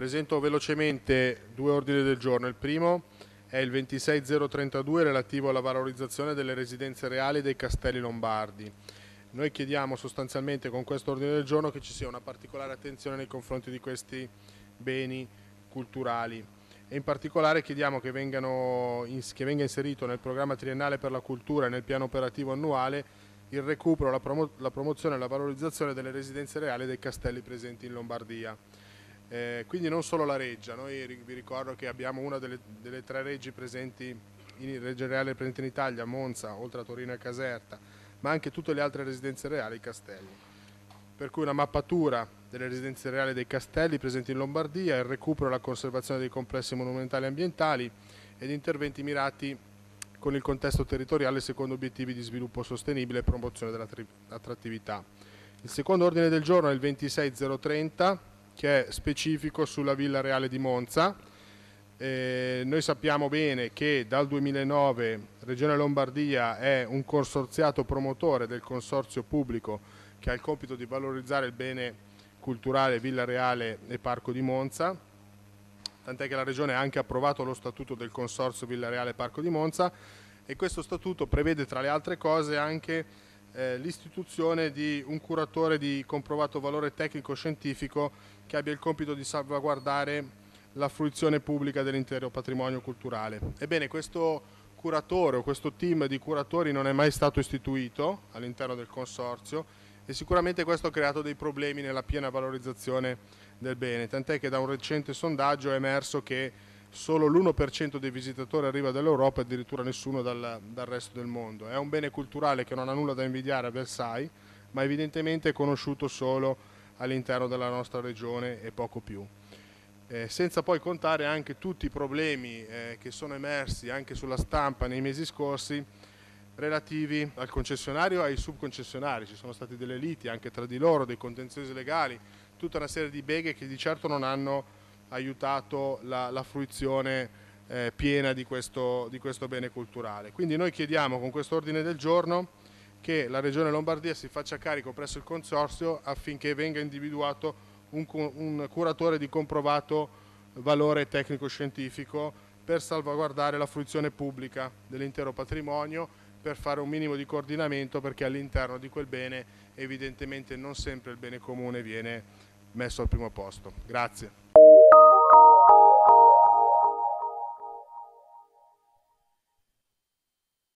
Presento velocemente due ordini del giorno. Il primo è il 26032 relativo alla valorizzazione delle residenze reali dei castelli lombardi. Noi chiediamo sostanzialmente con questo ordine del giorno che ci sia una particolare attenzione nei confronti di questi beni culturali e in particolare chiediamo che, vengano, che venga inserito nel programma triennale per la cultura e nel piano operativo annuale il recupero, la, promo la promozione e la valorizzazione delle residenze reali dei castelli presenti in Lombardia. Eh, quindi non solo la reggia, noi vi ricordo che abbiamo una delle, delle tre reggi presenti in Reggio Reale presente in Italia, Monza, oltre a Torino e Caserta, ma anche tutte le altre residenze reali e castelli. Per cui una mappatura delle residenze reali dei castelli presenti in Lombardia, il recupero e la conservazione dei complessi monumentali e ambientali ed interventi mirati con il contesto territoriale secondo obiettivi di sviluppo sostenibile e promozione dell'attrattività. Il secondo ordine del giorno è il 26030 che è specifico sulla Villa Reale di Monza. Eh, noi sappiamo bene che dal 2009 Regione Lombardia è un consorziato promotore del consorzio pubblico che ha il compito di valorizzare il bene culturale Villa Reale e Parco di Monza, tant'è che la Regione ha anche approvato lo statuto del consorzio Villa Reale e Parco di Monza e questo statuto prevede tra le altre cose anche eh, l'istituzione di un curatore di comprovato valore tecnico-scientifico che abbia il compito di salvaguardare la fruizione pubblica dell'intero patrimonio culturale. Ebbene, questo curatore o questo team di curatori non è mai stato istituito all'interno del consorzio e sicuramente questo ha creato dei problemi nella piena valorizzazione del bene, tant'è che da un recente sondaggio è emerso che solo l'1% dei visitatori arriva dall'Europa e addirittura nessuno dal, dal, resto del mondo. È un bene culturale che non ha nulla da invidiare a Versailles, ma evidentemente è conosciuto solo all'interno della nostra regione e poco più. Eh, senza poi contare anche tutti i problemi eh, che sono emersi anche sulla stampa nei mesi scorsi relativi al concessionario e ai subconcessionari. Ci sono state delle liti anche tra di loro, dei contenziosi legali, tutta una serie di beghe che di certo non hanno aiutato la, la fruizione eh, piena di questo, di questo bene culturale. Quindi noi chiediamo con questo ordine del giorno che la Regione Lombardia si faccia carico presso il Consorzio affinché venga individuato un, un curatore di comprovato valore tecnico-scientifico per salvaguardare la fruizione pubblica dell'intero patrimonio, per fare un minimo di coordinamento perché all'interno di quel bene evidentemente non sempre il bene comune viene messo al primo posto. Grazie.